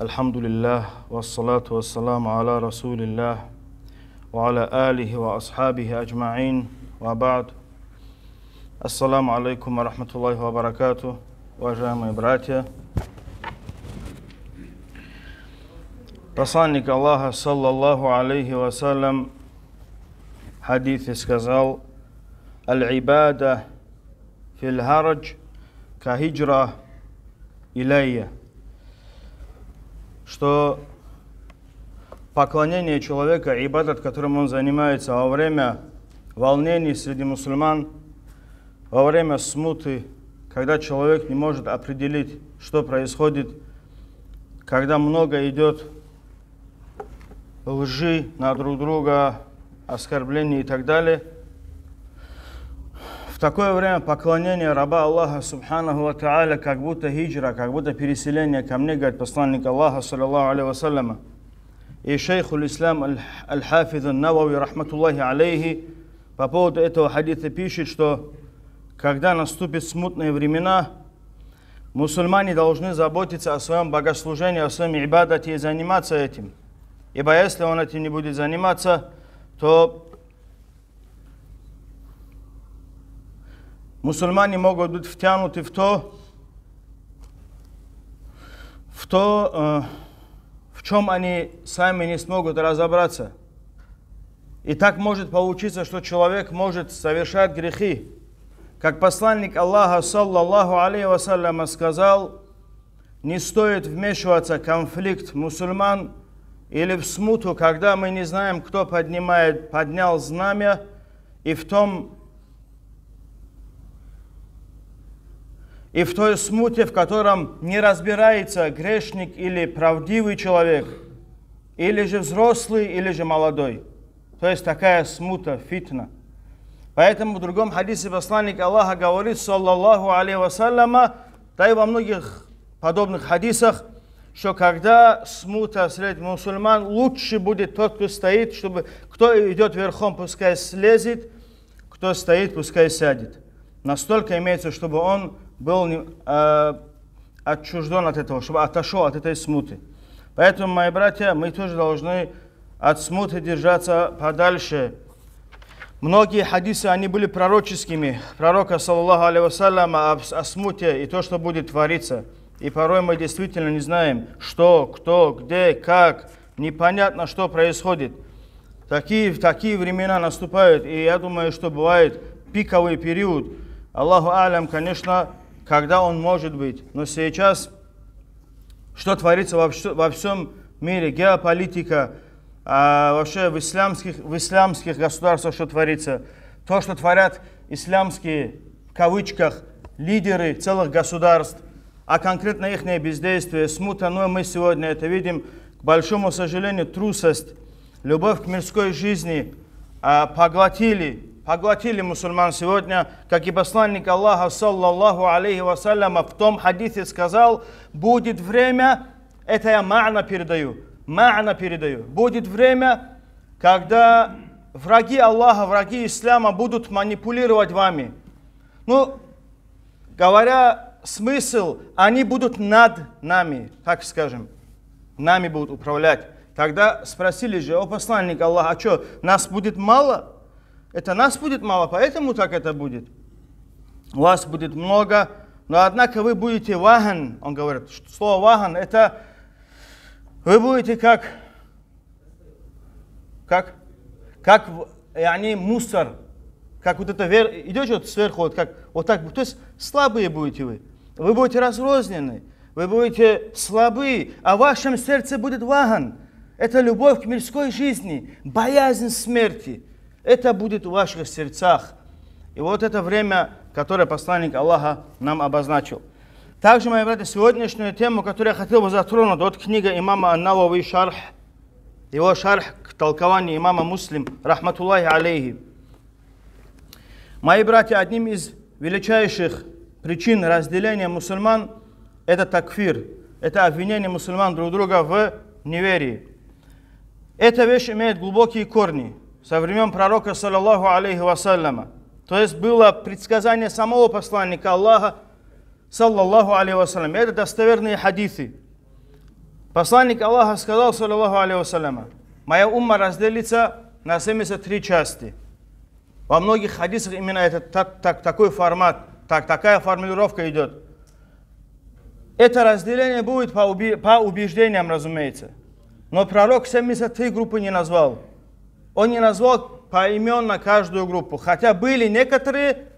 الحمد لله والصلاة والسلام على رسول الله وعلى آله وأصحابه أجمعين وبعد السلام عليكم ورحمة الله وبركاته وجامع براتيا رسالك الله صلى الله عليه وسلم حديث سكزال العبادة في الهرج كهجرة إليه что поклонение человека, ибадат, которым он занимается во время волнений среди мусульман, во время смуты, когда человек не может определить, что происходит, когда много идет лжи на друг друга, оскорблений и так далее – такое время поклонение раба Аллаха, субханаху ва та'аля, как будто хиджра, как будто переселение ко мне, говорит посланник Аллаха, Саллаллаху алейхи вассаляма. И шейху ислам Аль-Хафид Навави, рахматуллахи алейхи, по поводу этого хадита пишет, что когда наступят смутные времена, мусульмане должны заботиться о своем богослужении, о своем ибадате и заниматься этим. Ибо если он этим не будет заниматься, то Мусульмане могут biti vtjanuti в то, в то, э, в чем они сами не смогут разобраться. И так может получиться, что человек может совершать грехи. Как посланник Аллаха, саллаллаху алейхи вассаляма, сказал, не стоит вмешиваться в конфликт мусульман или в смуту, когда мы не знаем, кто поднимает, поднял знамя, и в том и в той смуте, в котором не разбирается грешник или правдивый человек, или же взрослый, или же молодой. То есть такая смута, фитна. Поэтому в другом хадисе посланник Аллаха говорит, саллаллаху алейхи вассаляма, да и во многих подобных хадисах, что когда смута среди мусульман, лучше будет тот, кто стоит, чтобы кто идет верхом, пускай слезет, кто стоит, пускай сядет. Настолько имеется, чтобы он был э, отчужден от этого, чтобы отошел от этой смуты. Поэтому, мои братья, мы тоже должны от смуты держаться подальше. Многие хадисы, они были пророческими. Пророка, саллаху алейхи о, о смуте и то, что будет твориться. И порой мы действительно не знаем, что, кто, где, как. Непонятно, что происходит. Такие, такие времена наступают. И я думаю, что бывает пиковый период. Аллаху алям, конечно, когда он может быть. Но сейчас, что творится во, во всем мире, геополитика, а вообще в исламских, в исламских государствах что творится, то, что творят исламские, в кавычках, лидеры целых государств, а конкретно их бездействие, смута, но мы сегодня это видим, к большому сожалению, трусость, любовь к мирской жизни а, поглотили поглотили мусульман сегодня, как и посланник Аллаха, саллаллаху алейхи вассаляма, в том хадисе сказал, будет время, это я ма'на передаю, ма'на передаю, будет время, когда враги Аллаха, враги ислама будут манипулировать вами. Ну, говоря смысл, они будут над нами, так скажем, нами будут управлять. Тогда спросили же, о посланник Аллаха, а что, нас будет мало? Это нас будет мало, поэтому так это будет. Вас будет много, но однако вы будете ваган, он говорит, слово ваган, это вы будете как, как, как, и они мусор, как вот это вер, идете вот сверху, вот как, вот так, то есть слабые будете вы, вы будете разрознены, вы будете слабы, а в вашем сердце будет ваган. Это любовь к мирской жизни, боязнь смерти – это будет в ваших сердцах. И вот это время, которое посланник Аллаха нам обозначил. Также, мои братья, сегодняшнюю тему, которую я хотел бы затронуть, вот книга имама ан Шарх, его шарх к толкованию имама Муслим, рахматуллахи алейхи. Мои братья, одним из величайших причин разделения мусульман – это такфир, это обвинение мусульман друг друга в неверии. Эта вещь имеет глубокие корни – со времен пророка, саллаллаху алейхи вассаляма. То есть было предсказание самого посланника Аллаха, саллаллаху алейхи вассаляма. Это достоверные хадисы. Посланник Аллаха сказал, саллаллаху алейхи вассаляма, «Моя умма разделится на 73 части». Во многих хадисах именно этот так, так, такой формат, так, такая формулировка идет. Это разделение будет по, уби, по убеждениям, разумеется. Но пророк 73 группы не назвал – он не назвал поименно каждую группу, хотя были некоторые,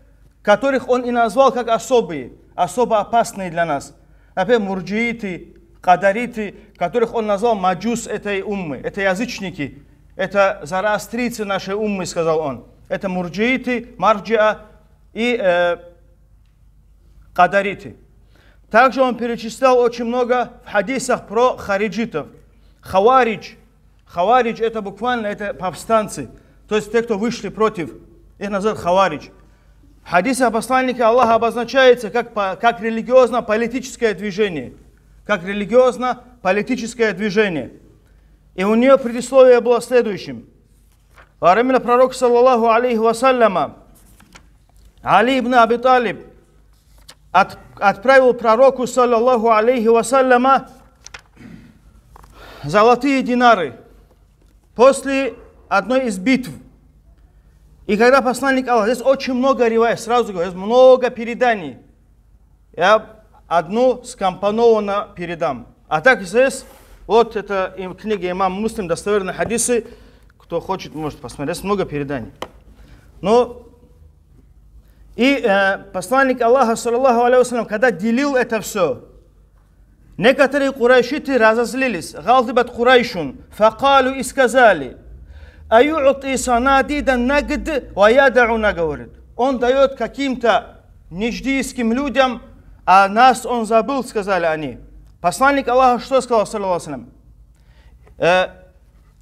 которых он и назвал как особые, особо опасные для нас. Например, мурджииты, кадариты, которых он назвал маджус этой уммы, это язычники, это зороастрийцы нашей уммы, сказал он. Это мурджииты, марджиа и э, кадариты. Также он перечислял очень много в хадисах про хариджитов. Хаваридж – Хаварич это буквально это повстанцы, то есть те, кто вышли против, их называют Хаварич. В о посланнике Аллаха обозначается как, как религиозно-политическое движение. Как религиозно-политическое движение. И у нее предисловие было следующим. Во времена пророка, саллаллаху алейхи вассаляма, Али ибн Аби Талиб от, отправил пророку, саллаллаху алейхи вассаляма, золотые динары – после одной из битв. И когда посланник Аллаха, здесь очень много ревая, сразу говорю, здесь много переданий. Я одну скомпонованно передам. А так здесь, вот это книга имам Муслим, достоверные хадисы, кто хочет, может посмотреть, здесь много переданий. Но и э, посланник Аллаха, саллаху алейкум, когда делил это все, Некоторые курайшиты разозлились. Галдибат курайшун. Факалу и сказали. Аюут санадида нагд ваядаруна говорит. Он дает каким-то ниждийским людям, а нас он забыл, сказали они. Посланник Аллаха что сказал, саллиллаху «Э,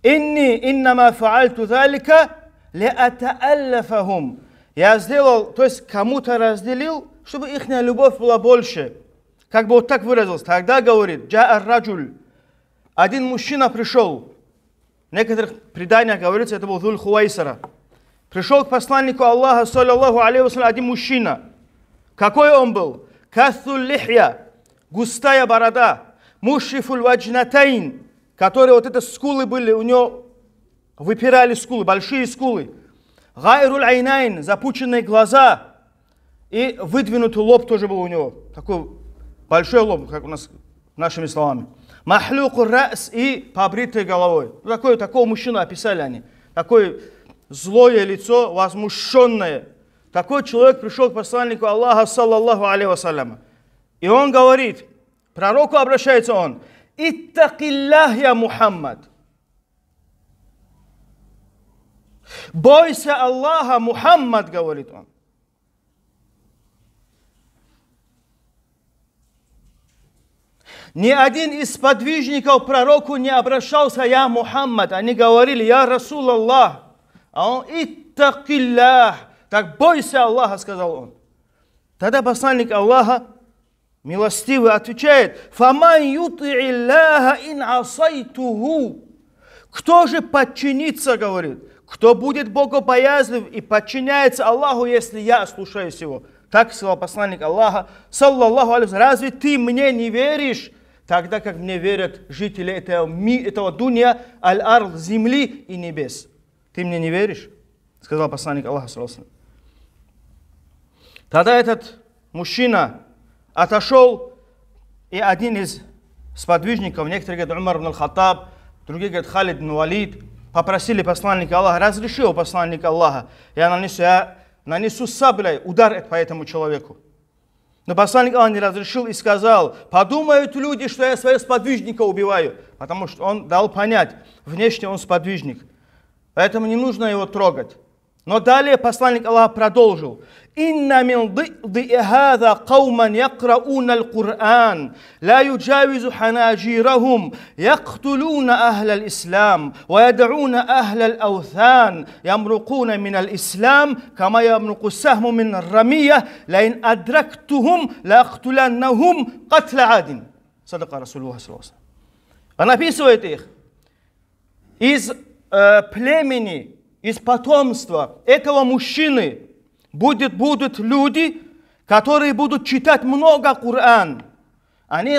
«Инни иннама фаальту залика лиатааллафахум». Я сделал, то есть кому-то разделил, чтобы их любовь была больше. Как бы вот так выразился. Тогда говорит, «Джаа раджуль». Один мужчина пришел. В некоторых преданиях говорится, это был Зуль Хуайсара. Пришел к посланнику Аллаха, саллиллаху алейхи один мужчина. Какой он был? Касу лихья, густая борода, мушрифуль ваджнатайн, которые вот это скулы были, у него выпирали скулы, большие скулы. Гайруль айнайн, запученные глаза и выдвинутый лоб тоже был у него, такой Большой лоб, как у нас нашими словами. Махлюку раз и побритой головой. Ну такое такого мужчину описали они. Такое злое лицо, возмущенное. Такой человек пришел к посланнику Аллаха, саллаллаху алейхи И он говорит, пророку обращается он, «Иттакиллах я Мухаммад». «Бойся Аллаха, Мухаммад», говорит он. Ни один из подвижников пророку не обращался, я Мухаммад. Они говорили, я Расул Аллах. А он, иттакиллях, так бойся Аллаха, сказал он. Тогда посланник Аллаха милостивый отвечает, «Фаман иллаха ин асайтуху». Кто же подчинится, говорит, кто будет богобоязлив и подчиняется Аллаху, если я слушаюсь его. Так сказал посланник Аллаха, саллаллаху алейхи Разве ты мне не веришь? тогда как мне верят жители этого, ми, этого дуния, аль-арл, земли и небес. Ты мне не веришь? Сказал посланник Аллаха. Тогда этот мужчина отошел, и один из сподвижников, некоторые говорят Умар ибн хаттаб другие говорят Халид ибн Валид, попросили посланника Аллаха, разрешил посланника Аллаха, я нанесу, я нанесу саблей удар по этому человеку. Но посланник Аллаха не разрешил и сказал, подумают люди, что я своего сподвижника убиваю, потому что он дал понять, внешне он сподвижник. Поэтому не нужно его трогать. Но далее посланник Аллаха продолжил. إن من ضئضئ هذا قوما يقرؤون القرآن لا يجاوز حناجيرهم يقتلون أهل الإسلام ويدعون أهل الأوثان يمرقون من الإسلام كما يمرق السهم من الرمية لئن أدركتهم لأقتلنهم قتل عاد صدق رسول الله صلى الله عليه وسلم أنا في их. Из э, племени, из потомства этого мужчины – будет, будут люди, которые будут читать много Коран. Они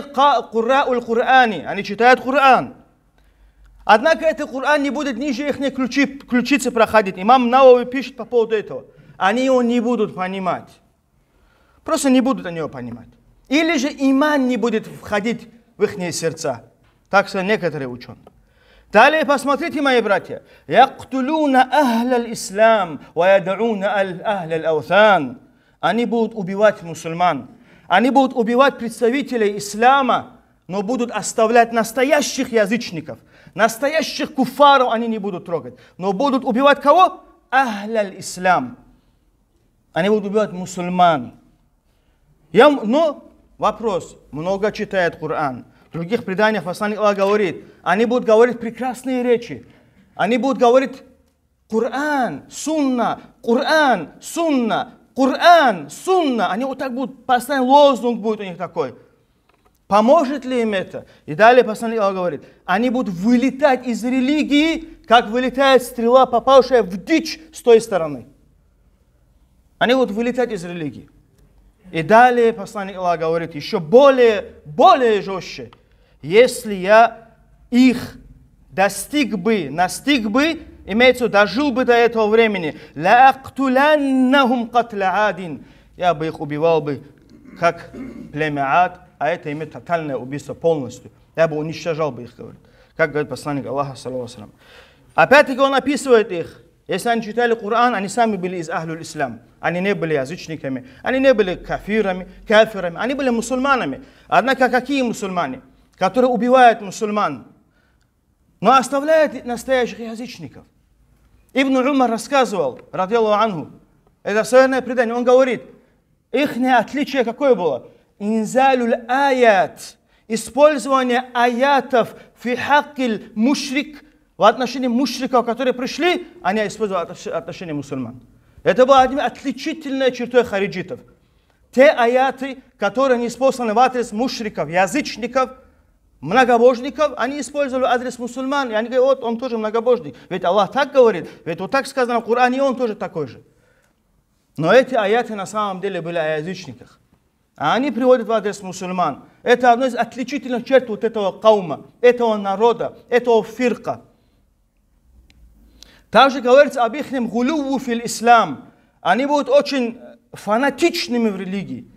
Курауль Курани, они читают Коран. Однако этот Коран не будет ниже их ключи, ключицы проходить. Имам Навави пишет по поводу этого. Они его не будут понимать. Просто не будут они его понимать. Или же иман не будет входить в их сердца. Так что некоторые ученые. Далее посмотрите, мои братья. «Яктулюна ахляль ислам, ваядауна ахляль аусан». Они будут убивать мусульман. Они будут убивать представителей ислама, но будут оставлять настоящих язычников. Настоящих куфаров они не будут трогать. Но будут убивать кого? Ахляль ислам. Они будут убивать мусульман. Я, но вопрос. Много читает Коран других преданиях посланник Аллаха говорит, они будут говорить прекрасные речи. Они будут говорить Коран, Сунна, Коран, Сунна, Коран, Сунна. Они вот так будут, постоянно лозунг будет у них такой. Поможет ли им это? И далее посланник Аллаха говорит, они будут вылетать из религии, как вылетает стрела, попавшая в дичь с той стороны. Они будут вылетать из религии. И далее посланник Аллаха говорит еще более, более жестче если я их достиг бы, настиг бы, имеется, в виду, дожил бы до этого времени, я бы их убивал бы, как племя Ад, а это имеет тотальное убийство полностью. Я бы уничтожал бы их, говорит. Как говорит посланник Аллаха, саллаху Опять-таки он описывает их. Если они читали Коран, они сами были из Ахлюл Ислам. Они не были язычниками, они не были кафирами, кафирами, они были мусульманами. Однако какие мусульмане? которые убивают мусульман, но оставляет настоящих язычников. Ибн Умар рассказывал, радиаллаху ангу, это совершенное предание, он говорит, их отличие какое было? Инзалюль аят, использование аятов фи мушрик, в отношении мушриков, которые пришли, они использовали отношение мусульман. Это была отличительная чертой хариджитов. Те аяты, которые не использованы в адрес мушриков, язычников – многобожников, они использовали адрес мусульман, и они говорят, вот он тоже многобожник. Ведь Аллах так говорит, ведь вот так сказано в Коране, он тоже такой же. Но эти аяты на самом деле были о язычниках. А они приводят в адрес мусульман. Это одно из отличительных черт вот этого каума, этого народа, этого фирка. Также говорится об их гулюву фил ислам. Они будут очень фанатичными в религии.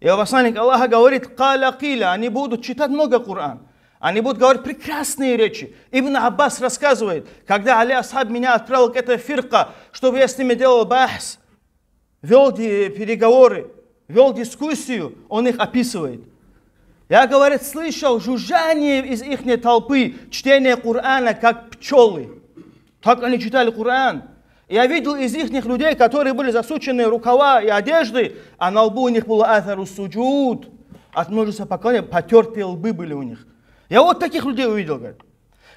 И посланник Аллаха говорит, «Кала кила». Они будут читать много Корана. Они будут говорить прекрасные речи. Именно Аббас рассказывает, когда Али Асхаб меня отправил к этой фирка, чтобы я с ними делал бахс, вел переговоры, вел дискуссию, он их описывает. Я, говорит, слышал жужжание из их толпы, чтение Корана, как пчелы. Так они читали Коран. Я видел из их людей, которые были засучены рукава и одежды, а на лбу у них было аферу суджуд. От множества поклонения потертые лбы были у них – я вот таких людей увидел, говорит.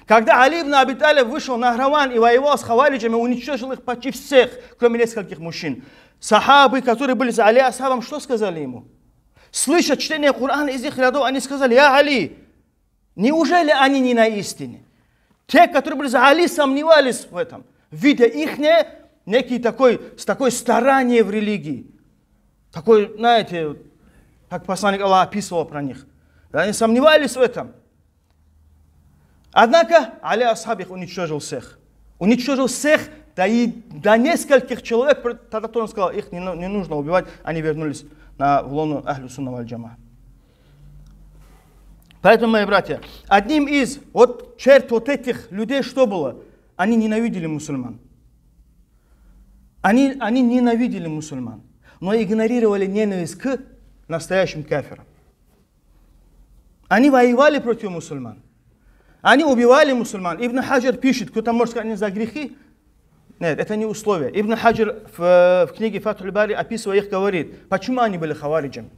Когда Али ибн Аби вышел на Граван и воевал с хавалиджами, уничтожил их почти всех, кроме нескольких мужчин. Сахабы, которые были за Али Асхабом, что сказали ему? Слышат чтение Корана из их рядов, они сказали, «Я Али, неужели они не на истине?» Те, которые были за Али, сомневались в этом, видя их не некий такой, с такой старание в религии. Такой, знаете, как посланник Аллаха описывал про них. Они сомневались в этом – Однако Али Асхабих уничтожил всех. Уничтожил всех до, и, до нескольких человек. Тогда он сказал, их не, не нужно убивать. Они вернулись на, в лону Ахлю Сунна Вальджама. Поэтому, мои братья, одним из вот черт вот этих людей что было? Они ненавидели мусульман. Они, они ненавидели мусульман, но игнорировали ненависть к настоящим кафирам. Они воевали против мусульман. Они убивали мусульман. Ибн Хаджар пишет, кто-то может сказать, они за грехи. Нет, это не условие. Ибн Хаджар в, в книге Фатуль Бари, описывая их, говорит, почему они были хавариджами.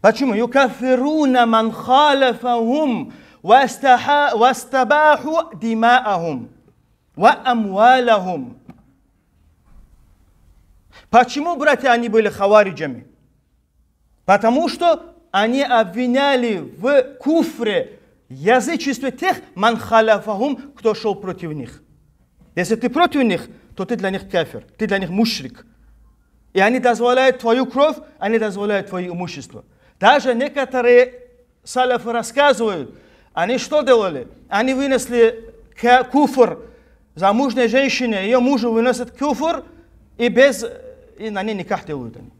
Почему? Юкафируна ман халафахум вастабаху димаахум ва амвалахум. Почему, братья, они были хавариджами? Потому что они обвиняли в куфре язычестве тех манхаляфахум, кто шел против них. Если ты против них, то ты для них кафир, ты для них мушрик. И они дозволяют твою кровь, они дозволяют твое имущество. Даже некоторые саляфы рассказывают, они что делали? Они вынесли куфр замужней женщине, ее мужу выносят куфр, и без и на ней никак делают они.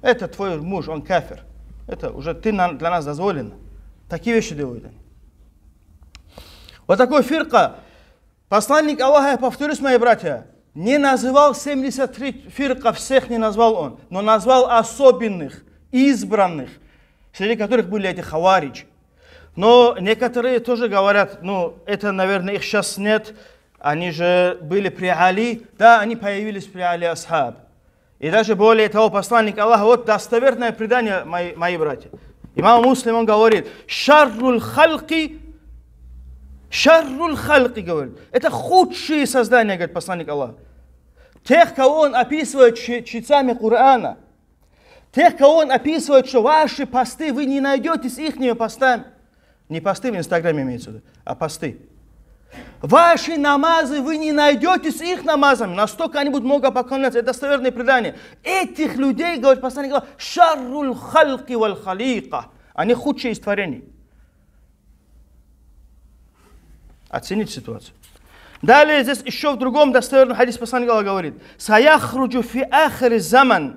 Это твой муж, он кафир. Это уже ты для нас дозволено. Такие вещи делают они. Вот такой фирка. Посланник Аллаха, я повторюсь, мои братья, не называл 73 фирка, всех не назвал он, но назвал особенных, избранных, среди которых были эти хаварич. Но некоторые тоже говорят, ну, это, наверное, их сейчас нет, они же были при Али, да, они появились при Али Асхаб. И даже более того, посланник Аллаха, вот достоверное предание, мои, мои братья. Имам Муслим, он говорит, «Шарруль халки». Шарруль хальки, говорит. Это худшие создания, говорит посланник Аллаха. Тех, кого он описывает чтецами Корана. Тех, кого он описывает, что ваши посты вы не найдете с их постами. Не посты в Инстаграме имеется в виду, а посты. Ваши намазы вы не найдете с их намазами. Настолько они будут много поклоняться. Это достоверное предание. Этих людей, говорит посланник Аллаха, шарруль хальки валь халика. Они худшие из творений. оценить ситуацию. Далее здесь еще в другом достоверном хадисе посланник Аллаха говорит, «Саяхруджу фи ахри заман».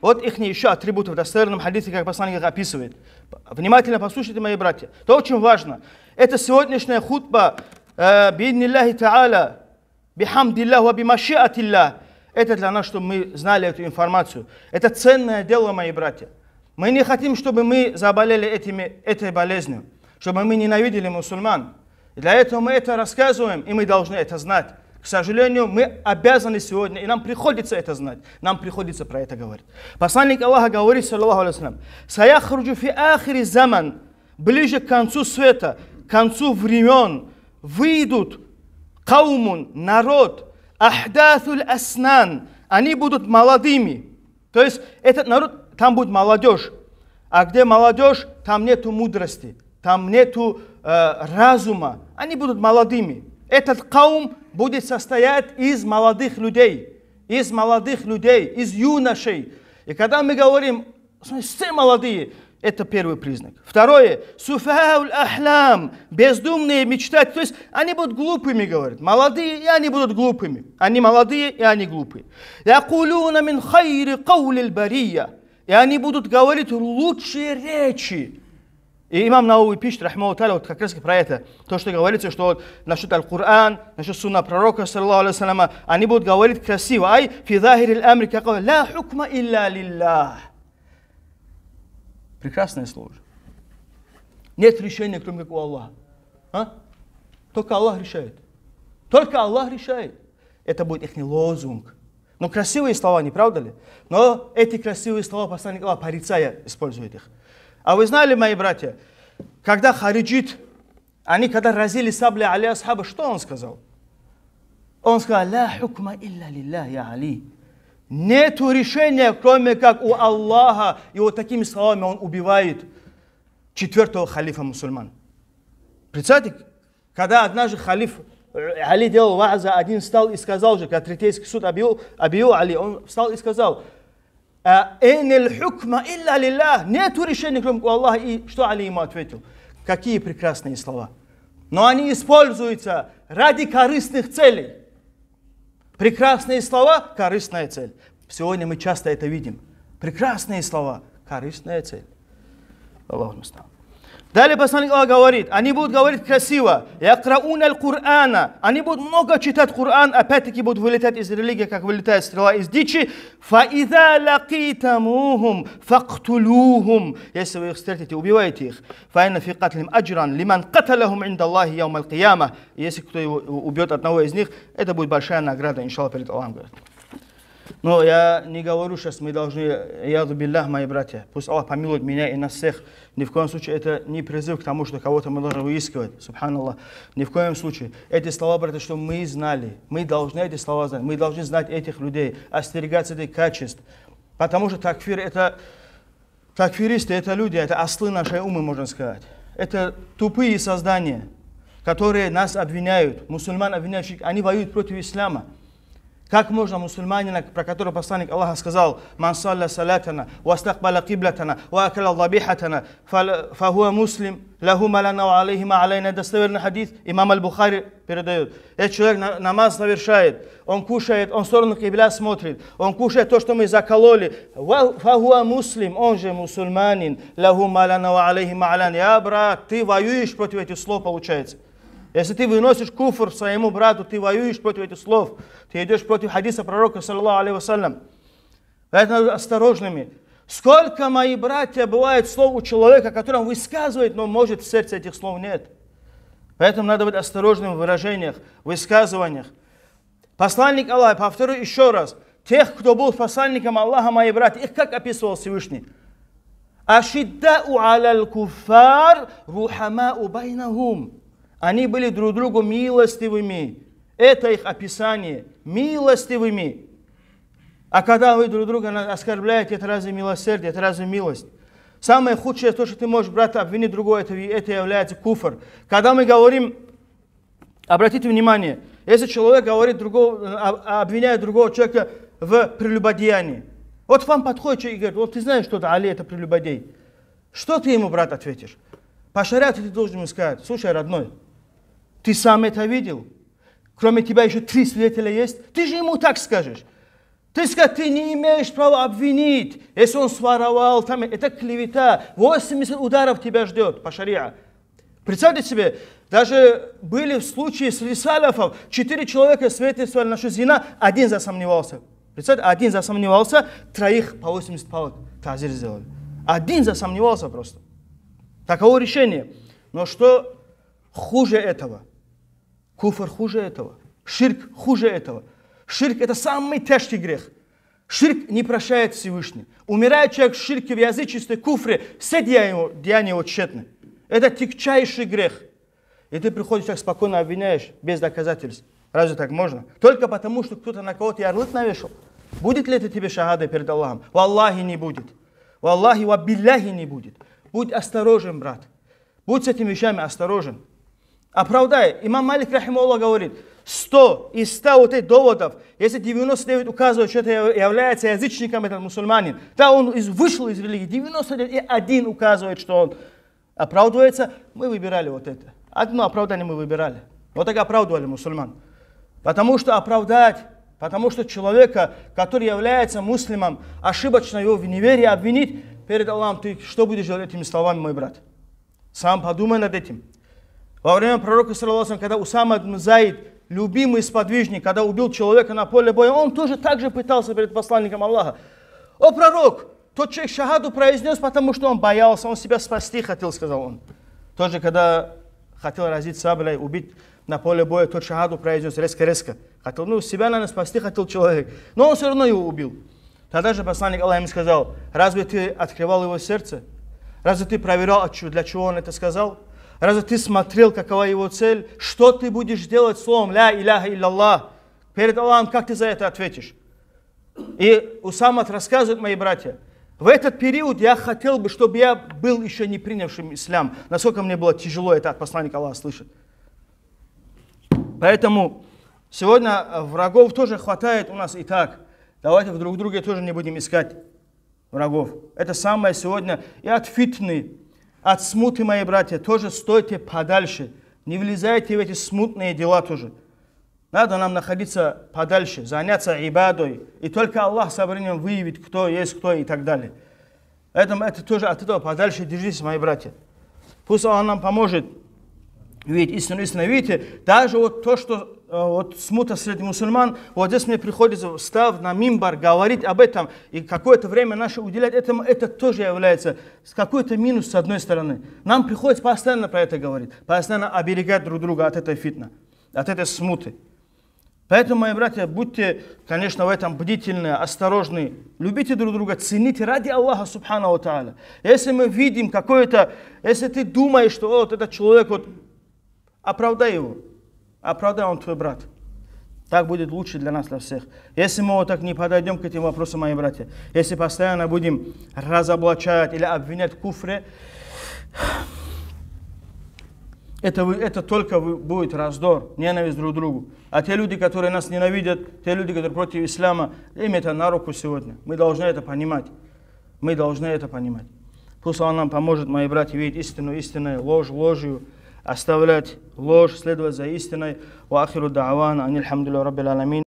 Вот их еще атрибуты в достоверном хадисе, как посланник их описывает. Внимательно послушайте, мои братья. Это очень важно. Это сегодняшняя хутба э, «Бидниллахи та'аля, бихамдиллах ва бимашиатиллах». Это для нас, чтобы мы знали эту информацию. Это ценное дело, мои братья. Мы не хотим, чтобы мы заболели этими, этой болезнью, чтобы мы ненавидели мусульман, и для этого мы это рассказываем, и мы должны это знать. К сожалению, мы обязаны сегодня, и нам приходится это знать. Нам приходится про это говорить. Посланник Аллаха говорит, саллаху алейсалам, «Саяхруджу фи ахри заман» Ближе к концу света, к концу времен, выйдут каумун, народ, ахдафуль аснан, они будут молодыми. То есть этот народ, там будет молодежь. А где молодежь, там нету мудрости, там нету Э, разума, они будут молодыми. Этот каум будет состоять из молодых людей, из молодых людей, из юношей. И когда мы говорим, все молодые, это первый признак. Второе, суфаул ахлам, бездумные мечтать. То есть они будут глупыми, говорит. Молодые, и они будут глупыми. Они молодые, и они глупые. Якулюна мин хайри каулил бария. И они будут говорить лучшие речи и имам Науи пишет, рахмауталя, вот как раз про это, то, что говорится, что вот насчет Аль-Кур'ан, насчет сунна пророка, саллаху алейсалама, они будут говорить красиво, ай, фи захири амри какой, ла хукма илля лиллах. Прекрасное слово. Нет решения, кроме как у Аллаха. А? Только Аллах решает. Только Аллах решает. Это будет их не лозунг. Но красивые слова, не правда ли? Но эти красивые слова посланник Аллаха порицая использует их. А вы знали, мои братья, когда хариджит, они когда разили сабли Али Асхаба, что он сказал? Он сказал, «Ла хукма илля лилля, я Али». Нету решения, кроме как у Аллаха. И вот такими словами он убивает четвертого халифа мусульман. Представьте, когда однажды халиф э, Али делал ваза, один встал и сказал же, когда третейский суд объявил, объявил Али, он встал и сказал – Э, Энель хукма илля лилля. Нету решения, кроме Аллаха. И что Али ему ответил? Какие прекрасные слова. Но они используются ради корыстных целей. Прекрасные слова – корыстная цель. Сегодня мы часто это видим. Прекрасные слова – корыстная цель. Аллаху мустам. Далее посланник Аллах говорит, они будут говорить красиво, якраун аль Кур'ана, они будут много читать Кур'ан, опять-таки будут вылетать из религии, как вылетает стрела из дичи. Фаида лакитамухум фактулюхум. Если вы их встретите, убивайте их. Фаина фи катлим аджран лиман каталахум инда Аллахи яум аль Если кто его убьет одного из них, это будет большая награда, иншаллах, перед Аллахом. Говорит. Но я не говорю сейчас, мы должны, яду биллях, мои братья, пусть Аллах помилует меня и нас всех. Ни в коем случае это не призыв к тому, что кого-то мы должны выискивать, субханаллах. Ни в коем случае. Эти слова, братья, что мы знали, мы должны эти слова знать, мы должны знать этих людей, остерегаться этих качеств. Потому что такфир это, такфиристы это люди, это ослы нашей умы, можно сказать. Это тупые создания, которые нас обвиняют, мусульман обвиняющих, они воюют против ислама. Как можно мусульманина, про которого посланник Аллаха сказал, «Ман салля салятана, вастахбала киблятана, ва акала лабихатана, фахуа муслим, лаху малана ва алейхима алейна». Достоверный хадис имам Аль-Бухари передает. Этот человек намаз совершает, он кушает, он в сторону кибля смотрит, он кушает то, что мы закололи. «Фахуа муслим», он же мусульманин, «лаху малана ва алейхима алейна». Я, брат, ты воюешь против этих слов, получается. Если ты выносишь куфр своему брату, ты воюешь против этих слов, ты идешь против хадиса пророка, саллаху алейхи Поэтому надо осторожными. Сколько, мои братья, бывает слов у человека, которым высказывает, но может в сердце этих слов нет. Поэтому надо быть осторожным в выражениях, высказываниях. Посланник Аллаха, повторю еще раз, тех, кто был посланником Аллаха, мои братья, их как описывал Всевышний? Ашиддау аляль куфар рухамау байнахум. Они были друг другу милостивыми. Это их описание. Милостивыми. А когда вы друг друга оскорбляете, это разве милосердие, это разве милость? Самое худшее то, что ты можешь брат, обвинить другого, это, это является куфр. Когда мы говорим, обратите внимание, если человек говорит другого, а, а, обвиняет другого человека в прелюбодеянии, вот вам подходит человек и говорит, вот ты знаешь, что это Али, это прелюбодей. Что ты ему, брат, ответишь? По шариату ты должен ему сказать, слушай, родной, ты сам это видел? Кроме тебя еще три свидетеля есть. Ты же ему так скажешь. Ты скажешь, ты не имеешь права обвинить. Если он своровал, там, это клевета. 80 ударов тебя ждет по шариа. Представьте себе, даже были в случае с саляфов, четыре человека свидетельствовали нашу зина, один засомневался. Представьте, один засомневался, троих по 80 палок тазир сделали. Один засомневался просто. Таково решение. Но что хуже этого – Куфр хуже этого. Ширк хуже этого. Ширк – это самый тяжкий грех. Ширк не прощает Всевышний. Умирает человек в ширке, в язычестве, куфре, все деяния его, деяния его тщетны. Это тягчайший грех. И ты приходишь так спокойно обвиняешь, без доказательств. Разве так можно? Только потому, что кто-то на кого-то ярлык навешал. Будет ли это тебе шагада перед Аллахом? В Аллахе не будет. в Аллахе, в билляхи не будет. Будь осторожен, брат. Будь с этими вещами осторожен оправдает. Имам Малик Рахимула говорит, 100 из 100 вот этих доводов, если 99 указывают, что это является язычником, этот мусульманин, да, он из, вышел из религии, и один указывает, что он оправдывается, мы выбирали вот это. Одно оправдание мы выбирали. Вот так оправдывали мусульман. Потому что оправдать, потому что человека, который является муслимом, ошибочно его в неверии обвинить перед Аллахом, ты что будешь делать этими словами, мой брат? Сам подумай над этим. Во время пророка, когда Усама Заид, любимый сподвижник, когда убил человека на поле боя, он тоже так же пытался перед посланником Аллаха. «О, пророк! Тот человек шахаду произнес, потому что он боялся, он себя спасти хотел», — сказал он. Тоже, когда хотел разить саблей, убить на поле боя, тот шахаду произнес резко-резко. Хотел, ну, себя, наверное, спасти хотел человек, но он все равно его убил. Тогда же посланник Аллах ему сказал, «Разве ты открывал его сердце? Разве ты проверял, для чего он это сказал?» Разве ты смотрел, какова его цель? Что ты будешь делать словом «Ля иляха илляллах»? Перед Аллахом как ты за это ответишь? И Усамат рассказывает, мои братья, в этот период я хотел бы, чтобы я был еще не принявшим ислам. Насколько мне было тяжело это от посланника Аллаха слышать. Поэтому сегодня врагов тоже хватает у нас и так. Давайте друг друге тоже не будем искать врагов. Это самое сегодня и от фитны, от смуты, мои братья, тоже стойте подальше. Не влезайте в эти смутные дела тоже. Надо нам находиться подальше, заняться ибадой. И только Аллах со временем выявит, кто есть кто и так далее. Поэтому это тоже от этого подальше держитесь, мои братья. Пусть Аллах нам поможет видеть истину. Истину, видите, даже вот то, что э, вот смута среди мусульман, вот здесь мне приходится, встав на мимбар, говорить об этом, и какое-то время наше уделять этому, это тоже является какой-то минус с одной стороны. Нам приходится постоянно про это говорить, постоянно оберегать друг друга от этой фитны, от этой смуты. Поэтому, мои братья, будьте, конечно, в этом бдительны, осторожны. Любите друг друга, цените ради Аллаха, субхану тааля. Если мы видим какое-то, если ты думаешь, что вот этот человек вот оправдай его, оправдай он твой брат. Так будет лучше для нас, для всех. Если мы вот так не подойдем к этим вопросам, мои братья, если постоянно будем разоблачать или обвинять в куфре, это, это только будет раздор, ненависть друг к другу. А те люди, которые нас ненавидят, те люди, которые против ислама, им это на руку сегодня. Мы должны это понимать. Мы должны это понимать. Пусть Он нам поможет, мои братья, видеть истину истинной, ложь ложью. оставлять ложь, следовать за истиной. Вахиру дааван, анильхамдулю раббил аламин.